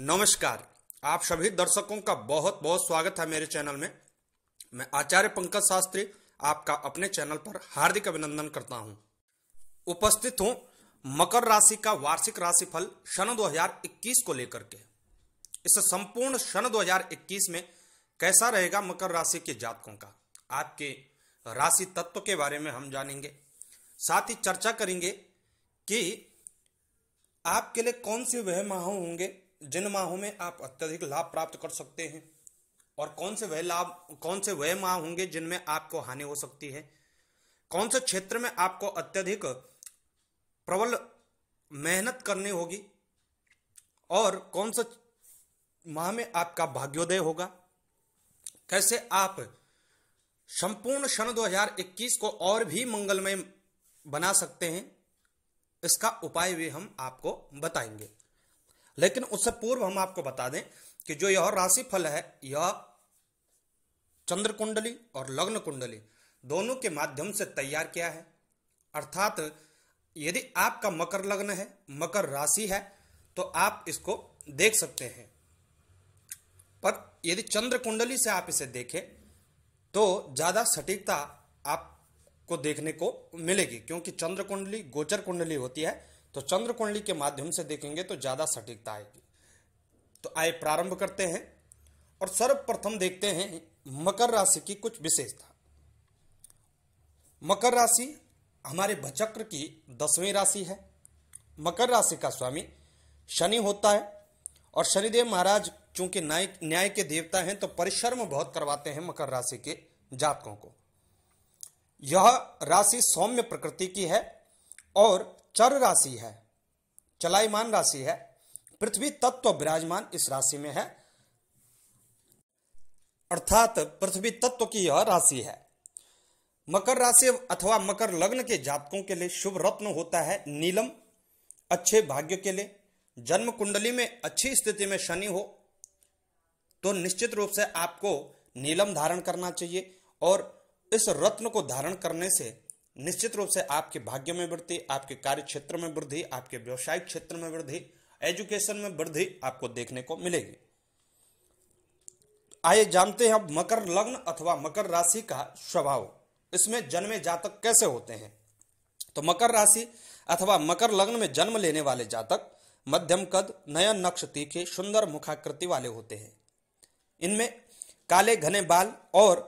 नमस्कार आप सभी दर्शकों का बहुत बहुत स्वागत है मेरे चैनल में मैं आचार्य पंकज शास्त्री आपका अपने चैनल पर हार्दिक अभिनंदन करता हूं उपस्थित हूं मकर राशि का वार्षिक राशिफल सन 2021 को लेकर के इस संपूर्ण सन 2021 में कैसा रहेगा मकर राशि के जातकों का आपके राशि तत्व के बारे में हम जानेंगे साथ ही चर्चा करेंगे कि आपके लिए कौन से वह माह होंगे जिन माहों में आप अत्यधिक लाभ प्राप्त कर सकते हैं और कौन से वह लाभ कौन से वह माह होंगे जिनमें आपको हानि हो सकती है कौन से क्षेत्र में आपको अत्यधिक प्रबल मेहनत करनी होगी और कौन सा माह में आपका भाग्योदय होगा कैसे आप संपूर्ण सन 2021 को और भी मंगलमय बना सकते हैं इसका उपाय भी हम आपको बताएंगे लेकिन उससे पूर्व हम आपको बता दें कि जो यह राशि फल है यह चंद्र कुंडली और लग्न कुंडली दोनों के माध्यम से तैयार किया है अर्थात यदि आपका मकर लग्न है मकर राशि है तो आप इसको देख सकते हैं पर यदि चंद्र कुंडली से आप इसे देखें तो ज़्यादा सटीकता आपको देखने को मिलेगी क्योंकि चंद्र कुंडली गोचर कुंडली होती है तो चंद्र कुंडली के माध्यम से देखेंगे तो ज़्यादा सटीकता आएगी तो आए प्रारंभ करते हैं और सर्वप्रथम देखते हैं मकर राशि की कुछ विशेषता मकर राशि हमारे भचक्र की दसवीं राशि है मकर राशि का स्वामी शनि होता है और शनिदेव महाराज चूंकि न्याय न्याय के देवता हैं तो परिश्रम बहुत करवाते हैं मकर राशि के जातकों को यह राशि सौम्य प्रकृति की है और चर राशि है चलायमान राशि है पृथ्वी तत्व विराजमान इस राशि में है अर्थात पृथ्वी तत्व की यह राशि है मकर राशि अथवा मकर लग्न के जातकों के लिए शुभ रत्न होता है नीलम अच्छे भाग्य के लिए जन्म कुंडली में अच्छी स्थिति में शनि हो तो निश्चित रूप से आपको नीलम धारण करना चाहिए और इस रत्न को धारण करने से निश्चित रूप से आपके भाग्य में वृद्धि आपके कार्य क्षेत्र में वृद्धि आपके व्यवसायिक क्षेत्र में वृद्धि एजुकेशन में वृद्धि आपको देखने को मिलेगी आइए जानते हैं अब मकर लग्न अथवा मकर राशि का स्वभाव इसमें जन्मे जातक कैसे होते हैं तो मकर राशि अथवा मकर लग्न में जन्म लेने वाले जातक मध्यम कद नयन नक्ष तीखे सुंदर मुखाकृति वाले होते हैं इनमें काले घने बाल और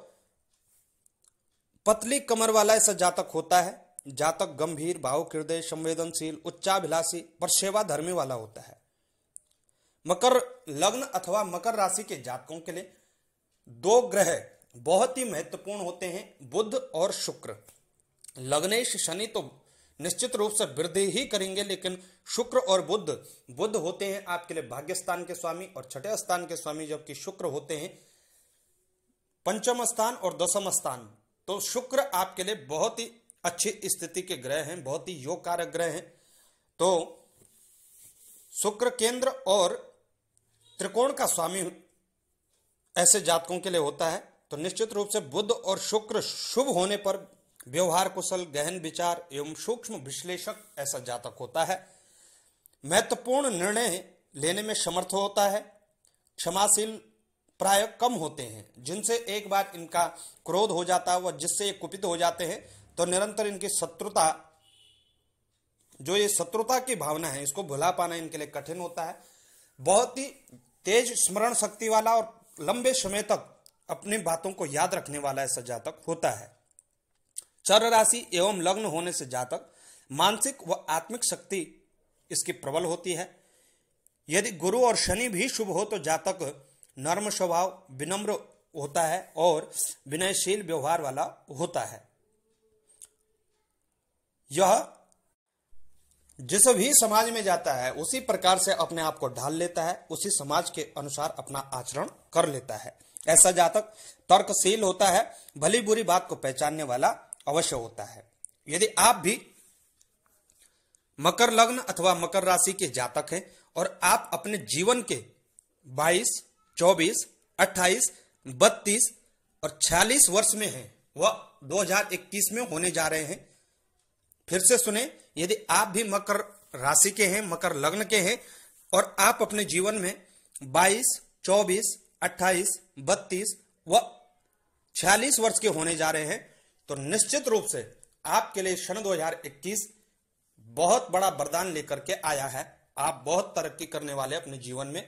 पतली कमर वाला ऐसा जातक होता है जातक गंभीर भाव हृदय संवेदनशील उच्चाभिलाषी पर सेवा धर्मी वाला होता है मकर लग्न अथवा मकर राशि के जातकों के लिए दो ग्रह बहुत ही महत्वपूर्ण होते हैं बुध और शुक्र लग्नेश शनि तो निश्चित रूप से वृद्धि ही करेंगे लेकिन शुक्र और बुद्ध बुद्ध होते हैं आपके लिए भाग्य स्थान के स्वामी और छठे स्थान के स्वामी जबकि शुक्र होते हैं पंचम स्थान और दसम स्थान तो शुक्र आपके लिए बहुत ही अच्छी स्थिति के ग्रह हैं बहुत ही योग कारक ग्रह हैं तो शुक्र केंद्र और त्रिकोण का स्वामी ऐसे जातकों के लिए होता है तो निश्चित रूप से बुद्ध और शुक्र शुभ होने पर व्यवहार कुशल गहन विचार एवं सूक्ष्म विश्लेषक ऐसा जातक होता है महत्वपूर्ण निर्णय लेने में समर्थ होता है क्षमाशील प्राय कम होते हैं जिनसे एक बार इनका क्रोध हो जाता है व जिससे ये कुपित हो जाते हैं तो निरंतर इनकी शत्रुता जो ये शत्रुता की भावना है इसको भुला पाना इनके लिए कठिन होता है बहुत ही तेज स्मरण शक्ति वाला और लंबे समय तक अपनी बातों को याद रखने वाला ऐसा जातक होता है चर राशि एवं लग्न होने से जातक मानसिक व आत्मिक शक्ति इसकी प्रबल होती है यदि गुरु और शनि भी शुभ हो तो जातक नर्म स्वभाव विनम्र होता है और विनयशील व्यवहार वाला होता है यह जिस भी समाज में जाता है उसी प्रकार से अपने आप को ढाल लेता है उसी समाज के अनुसार अपना आचरण कर लेता है ऐसा जातक तर्कशील होता है भली बुरी बात को पहचानने वाला अवश्य होता है यदि आप भी मकर लग्न अथवा मकर राशि के जातक हैं और आप अपने जीवन के 22 चौबीस अट्ठाईस बत्तीस और छियालीस वर्ष में है वह 2021 में होने जा रहे हैं फिर से सुने यदि आप भी मकर राशि के हैं मकर लग्न के हैं और आप अपने जीवन में 22, 24, 28, 32 व 46 वर्ष के होने जा रहे हैं तो निश्चित रूप से आपके लिए सन 2021 बहुत बड़ा वरदान लेकर के आया है आप बहुत तरक्की करने वाले अपने जीवन में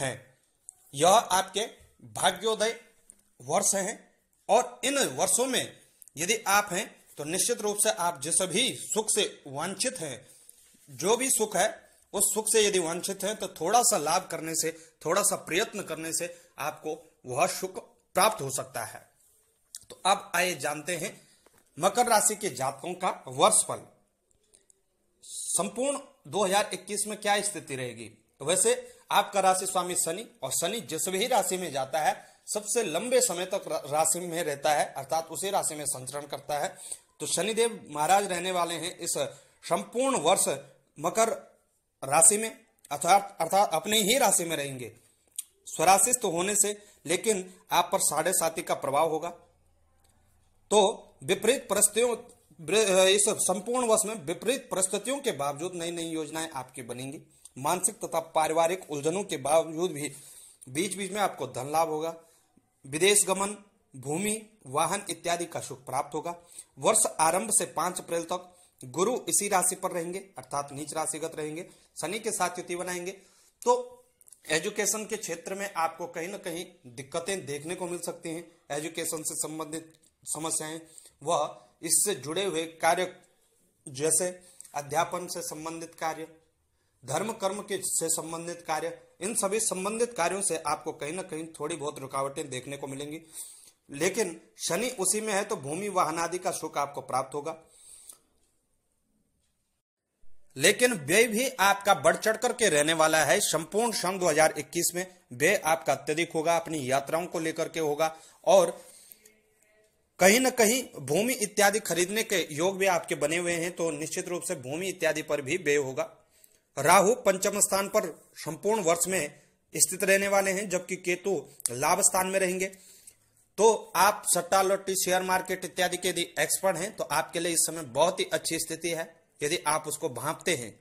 हैं यह आपके भाग्योदय वर्ष हैं और इन वर्षों में यदि आप हैं तो निश्चित रूप से आप जिस भी सुख से वांछित हैं जो भी सुख है उस सुख से यदि वांछित हैं तो थोड़ा सा लाभ करने से थोड़ा सा प्रयत्न करने से आपको वह सुख प्राप्त हो सकता है तो अब आइए जानते हैं मकर राशि के जातकों का वर्ष फल संपूर्ण 2021 में क्या स्थिति रहेगी वैसे आपका राशि स्वामी शनि और शनि जिस भी राशि में जाता है सबसे लंबे समय तक राशि में रहता है अर्थात उसी राशि में संचरण करता है तो शनिदेव महाराज रहने वाले हैं इस संपूर्ण वर्ष मकर राशि में अर्थात अर्थात अपने ही राशि में रहेंगे स्वराशि तो होने से लेकिन आप पर साढ़े साथी का प्रभाव होगा तो विपरीत परिस्थितियों इस संपूर्ण वर्ष में विपरीत परिस्थितियों के बावजूद नई नई योजनाएं आपकी बनेंगी मानसिक तथा पारिवारिक उलझनों के बावजूद भी बीच बीच में आपको धन लाभ होगा विदेश गमन भूमि वाहन इत्यादि का सुख प्राप्त होगा वर्ष आरंभ से पांच अप्रैल तक गुरु इसी राशि पर रहेंगे अर्थात नीच राशिगत रहेंगे शनि के साथ युति बनाएंगे तो एजुकेशन के क्षेत्र में आपको कहीं ना कहीं दिक्कतें देखने को मिल सकती हैं एजुकेशन से संबंधित समस्याएं व इससे जुड़े हुए कार्य जैसे अध्यापन से संबंधित कार्य धर्म कर्म के से संबंधित कार्य इन सभी संबंधित कार्यों से आपको कहीं ना कहीं थोड़ी बहुत रुकावटें देखने को मिलेंगी लेकिन शनि उसी में है तो भूमि वाहन आदि का सुख आपको प्राप्त होगा लेकिन व्यय भी आपका बढ़ चढ़ करके रहने वाला है संपूर्ण सन 2021 में व्यय आपका अत्यधिक होगा अपनी यात्राओं को लेकर के होगा और कहीं ना कहीं भूमि इत्यादि खरीदने के योग भी आपके बने हुए हैं तो निश्चित रूप से भूमि इत्यादि पर भी व्यय होगा राहु पंचम स्थान पर संपूर्ण वर्ष में स्थित रहने वाले हैं जबकि केतु लाभ स्थान में रहेंगे तो आप सट्टा लोटी शेयर मार्केट इत्यादि के यदि एक्सपर्ट हैं तो आपके लिए इस समय बहुत ही अच्छी स्थिति है यदि आप उसको भांपते हैं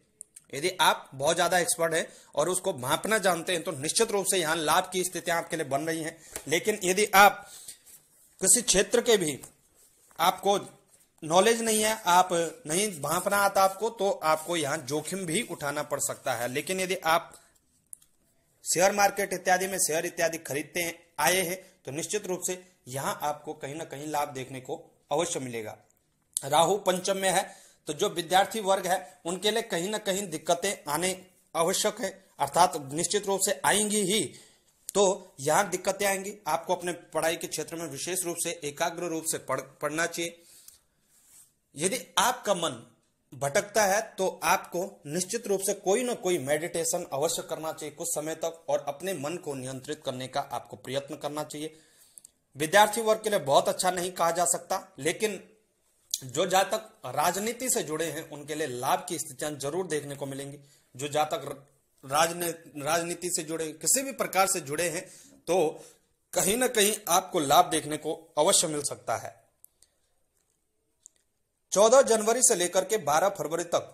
यदि आप बहुत ज्यादा एक्सपर्ट हैं और उसको भांपना जानते हैं तो निश्चित रूप से यहाँ लाभ की स्थितियां आपके लिए बन रही हैं लेकिन यदि आप कृषि क्षेत्र के भी आपको नॉलेज नहीं है आप नहीं भापना आता आपको तो आपको यहाँ जोखिम भी उठाना पड़ सकता है लेकिन यदि आप शेयर मार्केट इत्यादि में शेयर इत्यादि खरीदते हैं आए हैं तो निश्चित रूप से यहां आपको कहीं ना कहीं लाभ देखने को अवश्य मिलेगा राहु पंचम में है तो जो विद्यार्थी वर्ग है उनके लिए कहीं ना कहीं दिक्कतें आने आवश्यक है अर्थात निश्चित रूप से आएंगी ही तो यहां दिक्कतें आएंगी आपको अपने पढ़ाई के क्षेत्र में विशेष रूप से एकाग्र रूप से पढ़, पढ़ना चाहिए यदि आपका मन भटकता है तो आपको निश्चित रूप से कोई ना कोई मेडिटेशन अवश्य करना चाहिए कुछ समय तक और अपने मन को नियंत्रित करने का आपको प्रयत्न करना चाहिए विद्यार्थी वर्ग के लिए बहुत अच्छा नहीं कहा जा सकता लेकिन जो जातक राजनीति से जुड़े हैं उनके लिए लाभ की स्थितियां जरूर देखने को मिलेंगी जो जातक राजनीति से जुड़े किसी भी प्रकार से जुड़े हैं तो कहीं ना कहीं आपको लाभ देखने को अवश्य मिल सकता है 14 जनवरी से लेकर के 12 फरवरी तक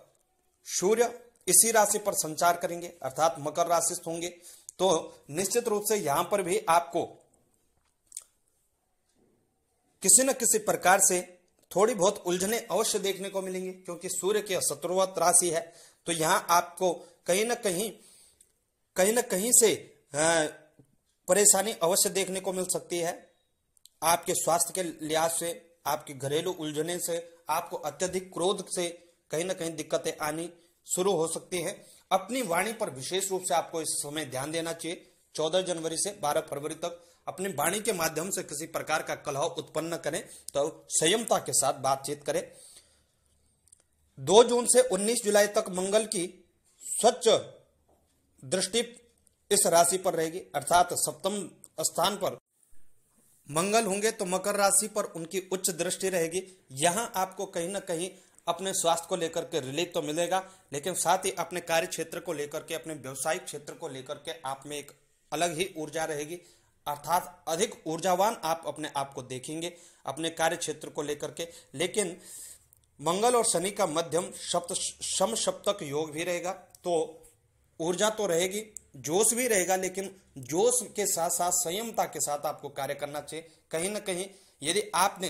सूर्य इसी राशि पर संचार करेंगे अर्थात मकर राशि होंगे तो निश्चित रूप से यहां पर भी आपको किसी न किसी प्रकार से थोड़ी बहुत उलझने अवश्य देखने को मिलेंगे क्योंकि सूर्य की शत्रुवत राशि है तो यहां आपको कहीं ना कहीं कहीं ना कहीं से परेशानी अवश्य देखने को मिल सकती है आपके स्वास्थ्य के लिहाज से आपके घरेलू उलझने से आपको अत्यधिक क्रोध से कहीं ना कहीं दिक्कतें आनी शुरू हो सकती है अपनी वाणी पर विशेष रूप से आपको इस समय ध्यान देना चाहिए चौदह जनवरी से बारह फरवरी तक अपनी वाणी के माध्यम से किसी प्रकार का कलह उत्पन्न करें तो संयमता के साथ बातचीत करें दो जून से उन्नीस जुलाई तक मंगल की स्वच्छ दृष्टि इस राशि पर रहेगी अर्थात सप्तम स्थान पर मंगल होंगे तो मकर राशि पर उनकी उच्च दृष्टि रहेगी यहां आपको कहीं ना कहीं अपने स्वास्थ्य को लेकर के रिलीफ तो मिलेगा लेकिन साथ ही अपने कार्य क्षेत्र को लेकर के अपने व्यवसायिक क्षेत्र को लेकर के आप में एक अलग ही ऊर्जा रहेगी अर्थात अधिक ऊर्जावान आप अपने आप को देखेंगे अपने कार्य क्षेत्र को लेकर के लेकिन मंगल और शनि का मध्यम सप्त सम सप्तक योग भी रहेगा तो ऊर्जा तो रहेगी जोश भी रहेगा लेकिन जोश के साथ साथ संयमता के साथ आपको कार्य करना चाहिए कहीं ना कहीं यदि आपने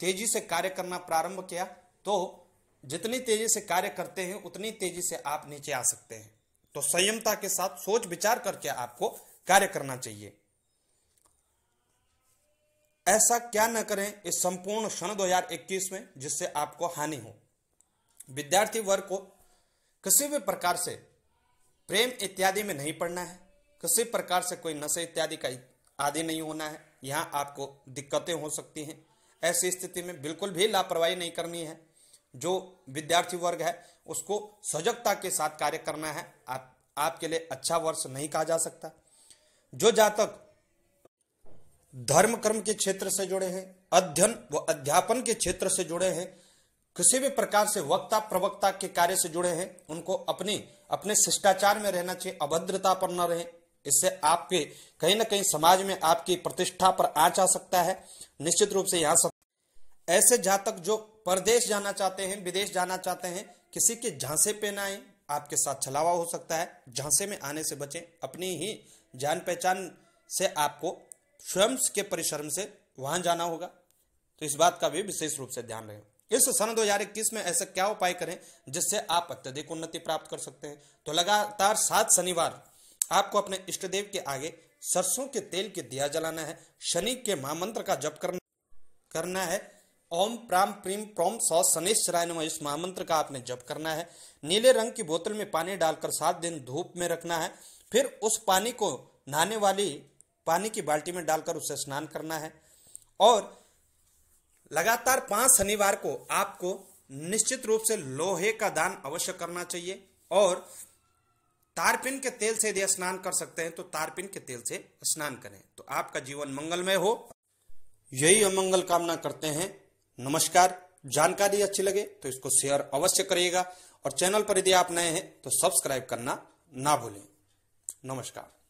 तेजी से कार्य करना प्रारंभ किया तो जितनी तेजी से कार्य करते हैं उतनी तेजी से आप नीचे आ सकते हैं तो संयमता के साथ सोच विचार करके आपको कार्य करना चाहिए ऐसा क्या न करें इस संपूर्ण क्षण 2021 में जिससे आपको हानि हो विद्यार्थी वर्ग को किसी भी प्रकार से प्रेम इत्यादि में नहीं पड़ना है किसी प्रकार से कोई नशे इत्यादि का आदि नहीं होना है यहाँ आपको दिक्कतें हो सकती हैं ऐसी स्थिति में बिल्कुल भी लापरवाही नहीं करनी है जो विद्यार्थी वर्ग है उसको सजगता के साथ कार्य करना है आप आपके लिए अच्छा वर्ष नहीं कहा जा सकता जो जातक धर्म कर्म के क्षेत्र से जुड़े हैं अध्ययन व अध्यापन के क्षेत्र से जुड़े हैं किसी भी प्रकार से वक्ता प्रवक्ता के कार्य से जुड़े हैं उनको अपनी अपने शिष्टाचार में रहना चाहिए अभद्रता पर न रहे इससे आपके कहीं ना कहीं समाज में आपकी प्रतिष्ठा पर आँच आ सकता है निश्चित रूप से यहाँ सब ऐसे जातक जो परदेश जाना चाहते हैं विदेश जाना चाहते हैं किसी के झांसे पे ना आए आपके साथ छलावा हो सकता है झांसे में आने से बचें अपनी ही जान पहचान से आपको स्वयं के परिश्रम से वहां जाना होगा तो इस बात का भी विशेष रूप से ध्यान रहे इस सन 2021 में ऐसे क्या उपाय करें जिससे आप अत्यधिक उन्नति प्राप्त कर सकते हैं तो लगातार सात शनिवार आपको अपने इष्ट देव के आगे सरसों के तेल के दिया जलाना है शनि के महामंत्र का जप करना है ओम प्राम प्रीम प्रोम सौ शनिश्चराय नम इस महामंत्र का आपने जप करना है नीले रंग की बोतल में पानी डालकर सात दिन धूप में रखना है फिर उस पानी को नहाने वाली पानी की बाल्टी में डालकर उसे स्नान करना है और लगातार पांच शनिवार को आपको निश्चित रूप से लोहे का दान अवश्य करना चाहिए और तारपिन के तेल से यदि स्नान कर सकते हैं तो तारपिन के तेल से स्नान करें तो आपका जीवन मंगलमय हो यही हम मंगल कामना करते हैं नमस्कार जानकारी अच्छी लगे तो इसको शेयर अवश्य करिएगा और चैनल पर यदि आप नए हैं तो सब्सक्राइब करना ना भूलें नमस्कार